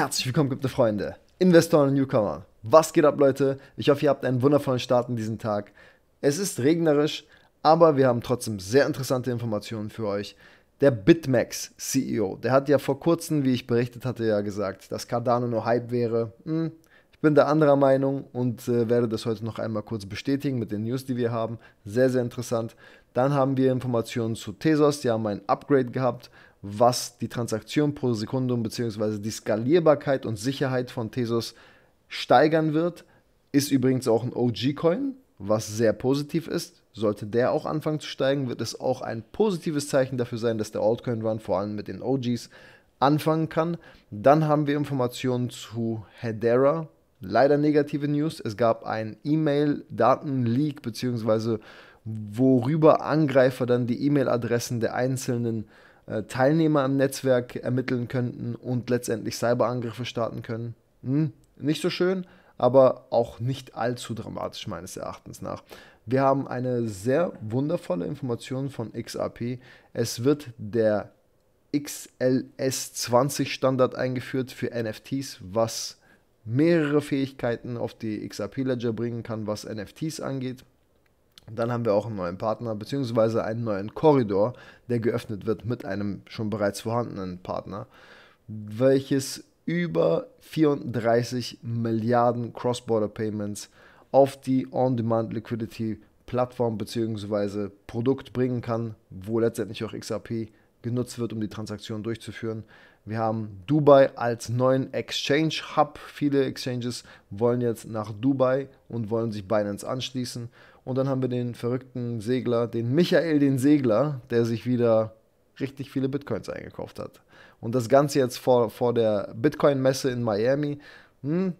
Herzlich willkommen, gute Freunde, Investoren und Newcomer. Was geht ab, Leute? Ich hoffe, ihr habt einen wundervollen Start in diesen Tag. Es ist regnerisch, aber wir haben trotzdem sehr interessante Informationen für euch. Der Bitmax CEO, der hat ja vor kurzem, wie ich berichtet hatte, ja gesagt, dass Cardano nur Hype wäre. Hm, ich bin da anderer Meinung und äh, werde das heute noch einmal kurz bestätigen mit den News, die wir haben. Sehr, sehr interessant. Dann haben wir Informationen zu Tesos, die haben ein Upgrade gehabt was die Transaktion pro Sekunde bzw. die Skalierbarkeit und Sicherheit von Tezos steigern wird. Ist übrigens auch ein OG-Coin, was sehr positiv ist. Sollte der auch anfangen zu steigen, wird es auch ein positives Zeichen dafür sein, dass der Altcoin-Run vor allem mit den OGs anfangen kann. Dann haben wir Informationen zu Hedera. Leider negative News. Es gab ein e mail daten leak beziehungsweise worüber Angreifer dann die E-Mail-Adressen der einzelnen äh, Teilnehmer im Netzwerk ermitteln könnten und letztendlich Cyberangriffe starten können. Hm, nicht so schön, aber auch nicht allzu dramatisch meines Erachtens nach. Wir haben eine sehr wundervolle Information von XRP. Es wird der XLS20 Standard eingeführt für NFTs, was mehrere Fähigkeiten auf die XRP Ledger bringen kann, was NFTs angeht. Und dann haben wir auch einen neuen Partner beziehungsweise einen neuen Korridor, der geöffnet wird mit einem schon bereits vorhandenen Partner, welches über 34 Milliarden Cross-Border-Payments auf die On-Demand Liquidity Plattform beziehungsweise Produkt bringen kann, wo letztendlich auch XRP genutzt wird, um die Transaktion durchzuführen. Wir haben Dubai als neuen Exchange Hub. Viele Exchanges wollen jetzt nach Dubai und wollen sich Binance anschließen. Und dann haben wir den verrückten Segler, den Michael den Segler, der sich wieder richtig viele Bitcoins eingekauft hat. Und das Ganze jetzt vor, vor der Bitcoin-Messe in Miami hm,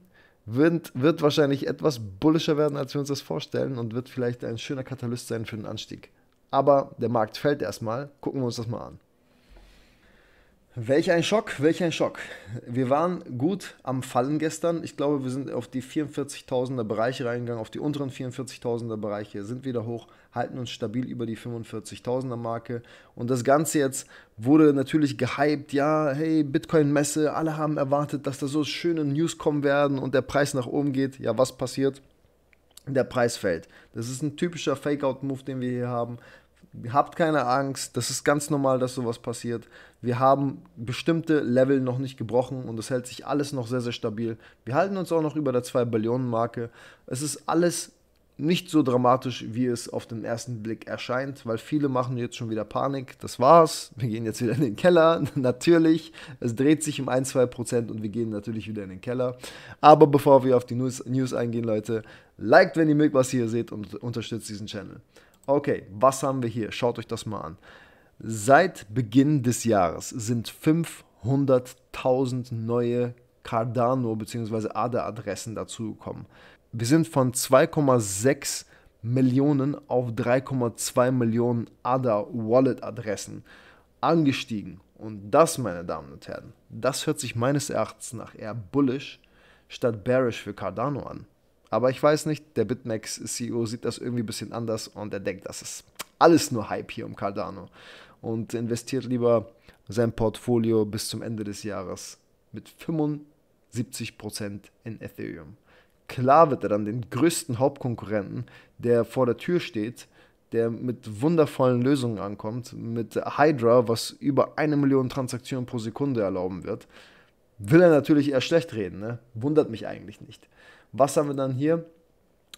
wird, wird wahrscheinlich etwas bullischer werden, als wir uns das vorstellen und wird vielleicht ein schöner Katalyst sein für den Anstieg. Aber der Markt fällt erstmal. Gucken wir uns das mal an. Welch ein Schock, welch ein Schock. Wir waren gut am Fallen gestern. Ich glaube, wir sind auf die 44.000er Bereiche reingegangen, auf die unteren 44.000er Bereiche, sind wieder hoch, halten uns stabil über die 45.000er Marke. Und das Ganze jetzt wurde natürlich gehypt. Ja, hey, Bitcoin-Messe, alle haben erwartet, dass da so schöne News kommen werden und der Preis nach oben geht. Ja, was passiert? der Preis fällt. Das ist ein typischer Fake-Out-Move, den wir hier haben. Habt keine Angst, das ist ganz normal, dass sowas passiert. Wir haben bestimmte Level noch nicht gebrochen und es hält sich alles noch sehr, sehr stabil. Wir halten uns auch noch über der 2-Billionen-Marke. Es ist alles nicht so dramatisch, wie es auf den ersten Blick erscheint, weil viele machen jetzt schon wieder Panik. Das war's, wir gehen jetzt wieder in den Keller. natürlich, es dreht sich um 1-2% und wir gehen natürlich wieder in den Keller. Aber bevor wir auf die News, News eingehen, Leute, liked, wenn ihr mögt, was ihr hier seht und unterstützt diesen Channel. Okay, was haben wir hier? Schaut euch das mal an. Seit Beginn des Jahres sind 500.000 neue Cardano bzw. ADA-Adressen dazugekommen. Wir sind von 2,6 Millionen auf 3,2 Millionen ADA-Wallet-Adressen angestiegen. Und das, meine Damen und Herren, das hört sich meines Erachtens nach eher bullish statt bearish für Cardano an. Aber ich weiß nicht, der BitMEX-CEO sieht das irgendwie ein bisschen anders und er denkt, das ist alles nur Hype hier um Cardano und investiert lieber sein Portfolio bis zum Ende des Jahres mit 75% in Ethereum. Klar wird er dann den größten Hauptkonkurrenten, der vor der Tür steht, der mit wundervollen Lösungen ankommt, mit Hydra, was über eine Million Transaktionen pro Sekunde erlauben wird, will er natürlich eher schlecht reden. Ne? Wundert mich eigentlich nicht. Was haben wir dann hier?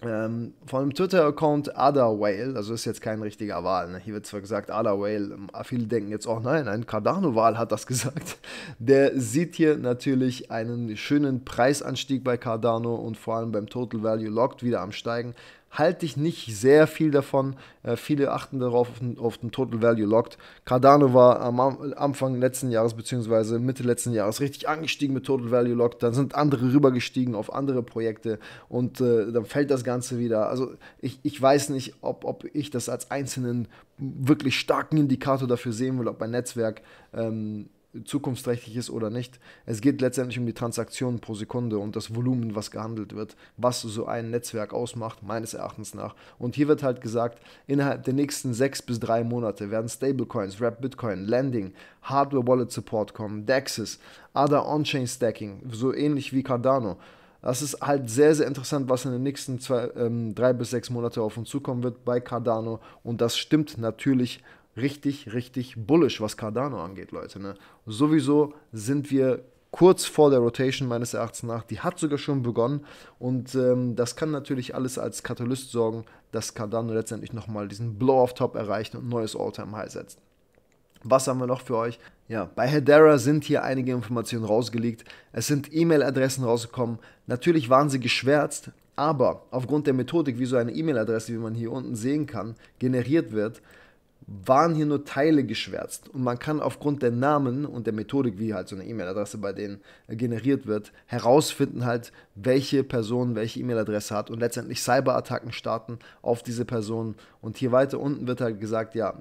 Ähm, von einem Twitter-Account Ada Whale, also ist jetzt kein richtiger Wahl. Ne? Hier wird zwar gesagt Ada Whale, ähm, viele denken jetzt auch, oh nein, ein Cardano-Wahl hat das gesagt. Der sieht hier natürlich einen schönen Preisanstieg bei Cardano und vor allem beim Total Value Locked wieder am Steigen halte ich nicht sehr viel davon. Äh, viele achten darauf auf den, auf den, Total Value Locked. Cardano war am Anfang letzten Jahres bzw. Mitte letzten Jahres richtig angestiegen mit Total Value Locked. Dann sind andere rübergestiegen auf andere Projekte und äh, dann fällt das Ganze wieder. Also ich, ich weiß nicht, ob, ob ich das als einzelnen wirklich starken Indikator dafür sehen will, ob mein Netzwerk ähm, zukunftsträchtig ist oder nicht. Es geht letztendlich um die Transaktionen pro Sekunde und das Volumen, was gehandelt wird, was so ein Netzwerk ausmacht, meines Erachtens nach. Und hier wird halt gesagt, innerhalb der nächsten sechs bis drei Monate werden Stablecoins, Wrapped Bitcoin, Landing, Hardware Wallet Support kommen, DEXs, Other On-Chain Stacking, so ähnlich wie Cardano. Das ist halt sehr, sehr interessant, was in den nächsten zwei, ähm, drei bis sechs Monaten auf uns zukommen wird bei Cardano. Und das stimmt natürlich richtig, richtig bullish, was Cardano angeht, Leute. Ne? Sowieso sind wir kurz vor der Rotation meines Erachtens nach. Die hat sogar schon begonnen und ähm, das kann natürlich alles als Katalyst sorgen, dass Cardano letztendlich nochmal diesen Blow-off-Top erreicht und neues All-Time-High setzt. Was haben wir noch für euch? Ja, bei Hedera sind hier einige Informationen rausgelegt. Es sind E-Mail-Adressen rausgekommen. Natürlich waren sie geschwärzt, aber aufgrund der Methodik, wie so eine E-Mail-Adresse, wie man hier unten sehen kann, generiert wird, waren hier nur Teile geschwärzt. Und man kann aufgrund der Namen und der Methodik, wie halt so eine E-Mail-Adresse bei denen äh, generiert wird, herausfinden halt, welche Person welche E-Mail-Adresse hat und letztendlich Cyberattacken starten auf diese Person. Und hier weiter unten wird halt gesagt, ja,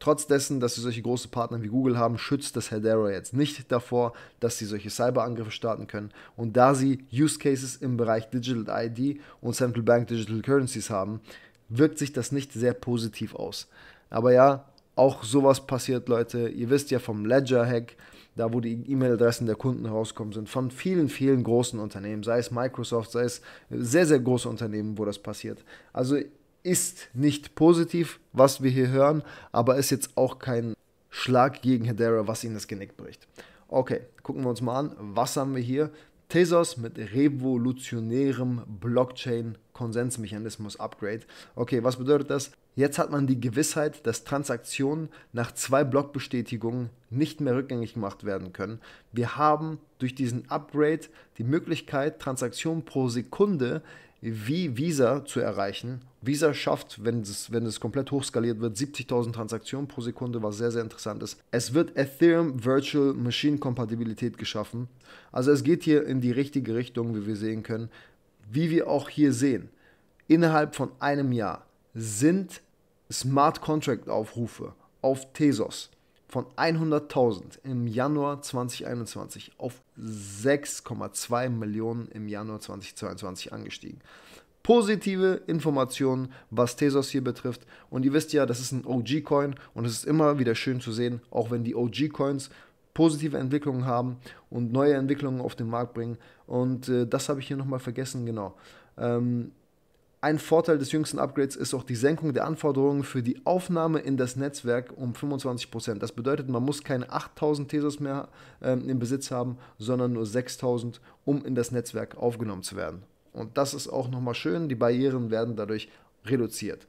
trotz dessen, dass sie solche große Partner wie Google haben, schützt das Hedera jetzt nicht davor, dass sie solche Cyberangriffe starten können. Und da sie Use Cases im Bereich Digital ID und Central Bank Digital Currencies haben, wirkt sich das nicht sehr positiv aus. Aber ja, auch sowas passiert, Leute. Ihr wisst ja vom Ledger-Hack, da wo die E-Mail-Adressen der Kunden rauskommen sind, von vielen, vielen großen Unternehmen, sei es Microsoft, sei es sehr, sehr große Unternehmen, wo das passiert. Also ist nicht positiv, was wir hier hören, aber ist jetzt auch kein Schlag gegen Hedera, was ihnen das Genick bricht. Okay, gucken wir uns mal an, was haben wir hier? Tezos mit revolutionärem Blockchain-Konsensmechanismus-Upgrade. Okay, was bedeutet das? Jetzt hat man die Gewissheit, dass Transaktionen nach zwei Blockbestätigungen nicht mehr rückgängig gemacht werden können. Wir haben durch diesen Upgrade die Möglichkeit, Transaktionen pro Sekunde wie Visa zu erreichen. Visa schafft, wenn es, wenn es komplett hochskaliert wird, 70.000 Transaktionen pro Sekunde, was sehr, sehr interessant ist. Es wird Ethereum Virtual Machine Kompatibilität geschaffen. Also es geht hier in die richtige Richtung, wie wir sehen können. Wie wir auch hier sehen, innerhalb von einem Jahr sind Smart Contract Aufrufe auf Tesos von 100.000 im Januar 2021 auf 6,2 Millionen im Januar 2022 angestiegen. Positive Informationen, was Tesos hier betrifft. Und ihr wisst ja, das ist ein OG-Coin und es ist immer wieder schön zu sehen, auch wenn die OG-Coins positive Entwicklungen haben und neue Entwicklungen auf den Markt bringen. Und äh, das habe ich hier nochmal vergessen, genau. Ähm, ein Vorteil des jüngsten Upgrades ist auch die Senkung der Anforderungen für die Aufnahme in das Netzwerk um 25%. Das bedeutet, man muss keine 8000 Tesos mehr ähm, im Besitz haben, sondern nur 6000, um in das Netzwerk aufgenommen zu werden. Und das ist auch nochmal schön, die Barrieren werden dadurch reduziert.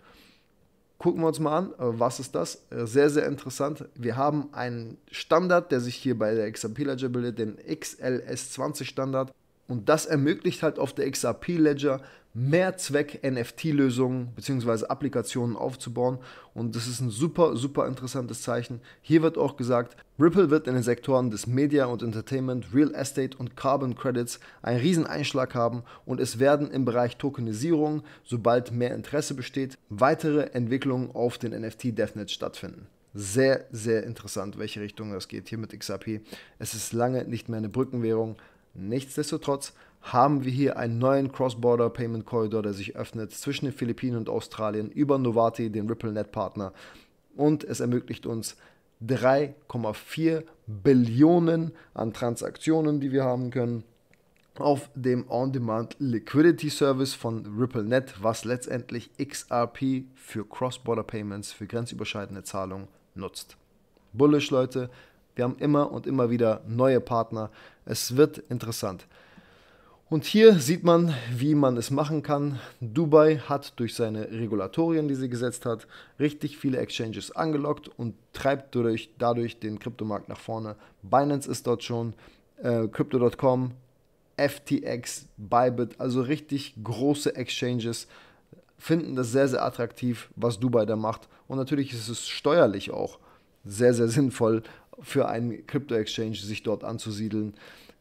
Gucken wir uns mal an, äh, was ist das? Äh, sehr, sehr interessant. Wir haben einen Standard, der sich hier bei der xmp XRP bildet, den XLS20 Standard, und das ermöglicht halt auf der XRP Ledger mehr Zweck NFT-Lösungen bzw. Applikationen aufzubauen. Und das ist ein super, super interessantes Zeichen. Hier wird auch gesagt, Ripple wird in den Sektoren des Media und Entertainment, Real Estate und Carbon Credits einen riesen Einschlag haben und es werden im Bereich Tokenisierung, sobald mehr Interesse besteht, weitere Entwicklungen auf den NFT-DevNet stattfinden sehr, sehr interessant, welche Richtung das geht hier mit XRP. Es ist lange nicht mehr eine Brückenwährung, Nichtsdestotrotz haben wir hier einen neuen Cross-Border Payment korridor der sich öffnet zwischen den Philippinen und Australien über Novati, den RippleNet-Partner. Und es ermöglicht uns 3,4 Billionen an Transaktionen, die wir haben können, auf dem On-Demand Liquidity Service von RippleNet, was letztendlich XRP für Cross-Border Payments, für grenzüberschreitende Zahlungen nutzt. Bullish, Leute, wir haben immer und immer wieder neue Partner. Es wird interessant. Und hier sieht man, wie man es machen kann. Dubai hat durch seine Regulatorien, die sie gesetzt hat, richtig viele Exchanges angelockt und treibt dadurch, dadurch den Kryptomarkt nach vorne. Binance ist dort schon, äh, Crypto.com, FTX, Bybit, also richtig große Exchanges finden das sehr, sehr attraktiv, was Dubai da macht. Und natürlich ist es steuerlich auch sehr, sehr sinnvoll, für einen Crypto-Exchange sich dort anzusiedeln.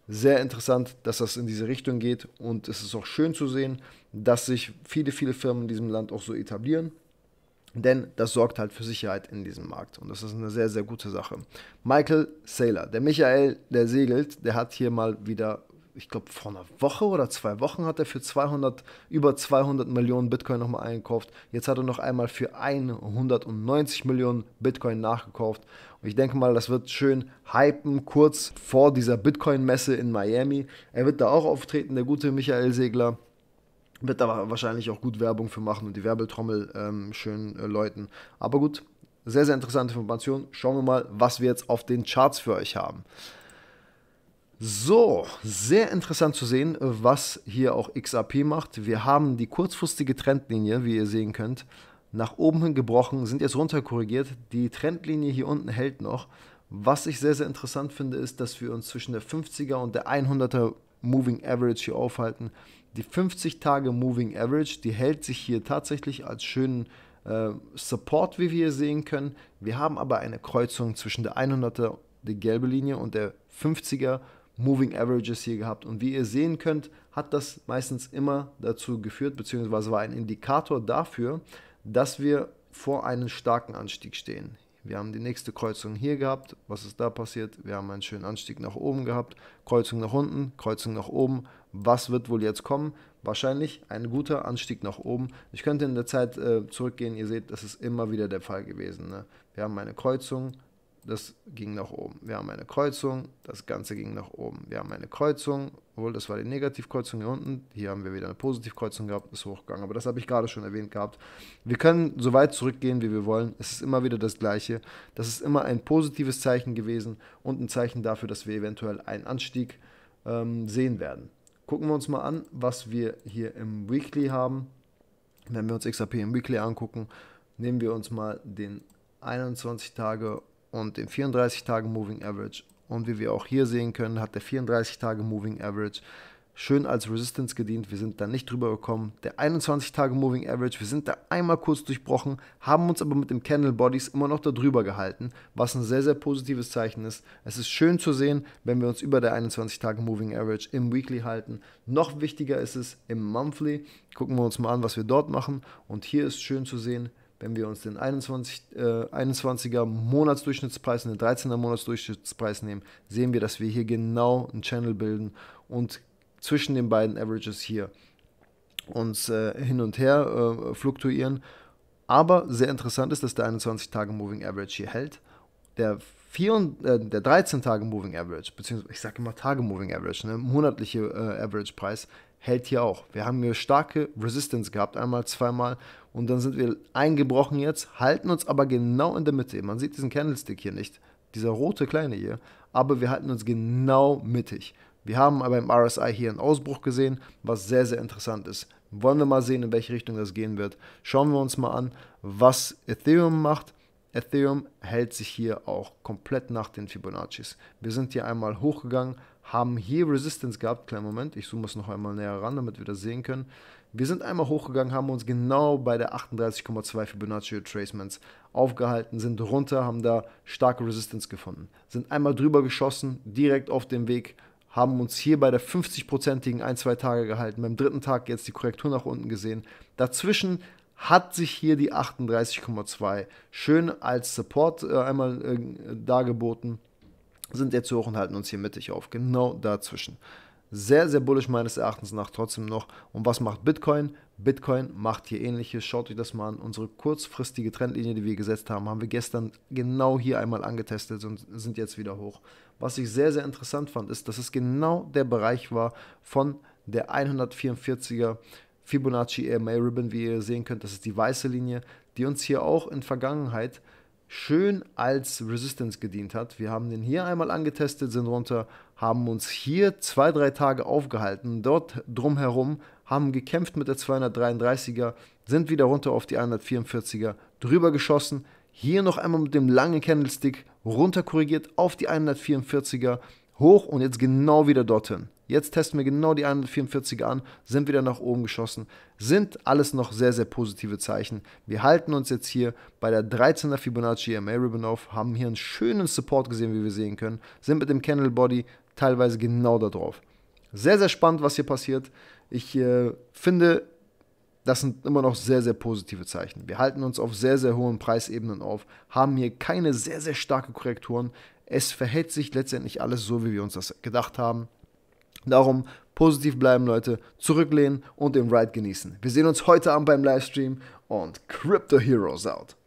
Sehr interessant, dass das in diese Richtung geht und es ist auch schön zu sehen, dass sich viele, viele Firmen in diesem Land auch so etablieren. Denn das sorgt halt für Sicherheit in diesem Markt und das ist eine sehr, sehr gute Sache. Michael Saylor, der Michael, der segelt, der hat hier mal wieder ich glaube, vor einer Woche oder zwei Wochen hat er für 200, über 200 Millionen Bitcoin nochmal eingekauft. Jetzt hat er noch einmal für 190 Millionen Bitcoin nachgekauft. Und ich denke mal, das wird schön hypen, kurz vor dieser Bitcoin-Messe in Miami. Er wird da auch auftreten, der gute Michael Segler wird da wahrscheinlich auch gut Werbung für machen und die Werbeltrommel ähm, schön äh, läuten. Aber gut, sehr, sehr interessante Information. Schauen wir mal, was wir jetzt auf den Charts für euch haben. So, sehr interessant zu sehen, was hier auch XAP macht. Wir haben die kurzfristige Trendlinie, wie ihr sehen könnt, nach oben hin gebrochen, sind jetzt runterkorrigiert. Die Trendlinie hier unten hält noch. Was ich sehr, sehr interessant finde, ist, dass wir uns zwischen der 50er und der 100er Moving Average hier aufhalten. Die 50 Tage Moving Average, die hält sich hier tatsächlich als schönen äh, Support, wie wir hier sehen können. Wir haben aber eine Kreuzung zwischen der 100er, die gelbe Linie, und der 50er Moving Averages hier gehabt. Und wie ihr sehen könnt, hat das meistens immer dazu geführt, beziehungsweise war ein Indikator dafür, dass wir vor einem starken Anstieg stehen. Wir haben die nächste Kreuzung hier gehabt. Was ist da passiert? Wir haben einen schönen Anstieg nach oben gehabt, Kreuzung nach unten, Kreuzung nach oben. Was wird wohl jetzt kommen? Wahrscheinlich ein guter Anstieg nach oben. Ich könnte in der Zeit äh, zurückgehen. Ihr seht, das ist immer wieder der Fall gewesen. Ne? Wir haben eine Kreuzung, das ging nach oben. Wir haben eine Kreuzung, das Ganze ging nach oben. Wir haben eine Kreuzung, obwohl das war die Negativkreuzung hier unten. Hier haben wir wieder eine Positivkreuzung gehabt, ist hochgegangen. Aber das habe ich gerade schon erwähnt gehabt. Wir können so weit zurückgehen, wie wir wollen. Es ist immer wieder das Gleiche. Das ist immer ein positives Zeichen gewesen und ein Zeichen dafür, dass wir eventuell einen Anstieg ähm, sehen werden. Gucken wir uns mal an, was wir hier im Weekly haben. Wenn wir uns XRP im Weekly angucken, nehmen wir uns mal den 21 Tage und den 34 Tage Moving Average. Und wie wir auch hier sehen können, hat der 34 Tage Moving Average schön als Resistance gedient. Wir sind da nicht drüber gekommen. Der 21 Tage Moving Average, wir sind da einmal kurz durchbrochen, haben uns aber mit dem Candle Bodies immer noch da drüber gehalten, was ein sehr, sehr positives Zeichen ist. Es ist schön zu sehen, wenn wir uns über der 21 Tage Moving Average im Weekly halten. Noch wichtiger ist es im Monthly. Gucken wir uns mal an, was wir dort machen. Und hier ist schön zu sehen, wenn wir uns den 21, äh, 21er Monatsdurchschnittspreis und den 13er Monatsdurchschnittspreis nehmen, sehen wir, dass wir hier genau einen Channel bilden und zwischen den beiden Averages hier uns äh, hin und her äh, fluktuieren. Aber sehr interessant ist, dass der 21-Tage-Moving-Average hier hält. Der, äh, der 13-Tage-Moving-Average, beziehungsweise ich sage immer Tage-Moving-Average, ne, monatliche äh, Average-Preis, hält hier auch. Wir haben hier starke Resistance gehabt, einmal, zweimal und dann sind wir eingebrochen jetzt, halten uns aber genau in der Mitte. Man sieht diesen Candlestick hier nicht, dieser rote kleine hier, aber wir halten uns genau mittig. Wir haben aber im RSI hier einen Ausbruch gesehen, was sehr, sehr interessant ist. Wollen wir mal sehen, in welche Richtung das gehen wird. Schauen wir uns mal an, was Ethereum macht. Ethereum hält sich hier auch komplett nach den Fibonaccis. Wir sind hier einmal hochgegangen, haben hier Resistance gehabt. Kleinen Moment, ich zoome es noch einmal näher ran, damit wir das sehen können. Wir sind einmal hochgegangen, haben uns genau bei der 38,2 Fibonacci Retracements aufgehalten, sind runter, haben da starke Resistance gefunden, sind einmal drüber geschossen, direkt auf dem Weg, haben uns hier bei der 50-prozentigen ein, zwei Tage gehalten, beim dritten Tag jetzt die Korrektur nach unten gesehen. Dazwischen hat sich hier die 38,2 schön als Support äh, einmal äh, dargeboten sind jetzt hoch und halten uns hier mittig auf, genau dazwischen. Sehr, sehr bullisch meines Erachtens nach trotzdem noch. Und was macht Bitcoin? Bitcoin macht hier ähnliches. Schaut euch das mal an. Unsere kurzfristige Trendlinie, die wir gesetzt haben, haben wir gestern genau hier einmal angetestet und sind jetzt wieder hoch. Was ich sehr, sehr interessant fand, ist, dass es genau der Bereich war von der 144er Fibonacci EMA Ribbon, wie ihr sehen könnt. Das ist die weiße Linie, die uns hier auch in Vergangenheit äh, schön als Resistance gedient hat. Wir haben den hier einmal angetestet, sind runter, haben uns hier zwei, drei Tage aufgehalten, dort drumherum, haben gekämpft mit der 233er, sind wieder runter auf die 144er, drüber geschossen, hier noch einmal mit dem langen Candlestick runter korrigiert auf die 144er, hoch und jetzt genau wieder dorthin. Jetzt testen wir genau die 144er an, sind wieder nach oben geschossen, sind alles noch sehr, sehr positive Zeichen. Wir halten uns jetzt hier bei der 13er Fibonacci EMA Ribbon auf, haben hier einen schönen Support gesehen, wie wir sehen können, sind mit dem Candle Body teilweise genau da drauf. Sehr, sehr spannend, was hier passiert. Ich äh, finde, das sind immer noch sehr, sehr positive Zeichen. Wir halten uns auf sehr, sehr hohen Preisebenen auf, haben hier keine sehr, sehr starke Korrekturen. Es verhält sich letztendlich alles so, wie wir uns das gedacht haben. Darum positiv bleiben, Leute, zurücklehnen und den Ride genießen. Wir sehen uns heute Abend beim Livestream und Crypto Heroes out.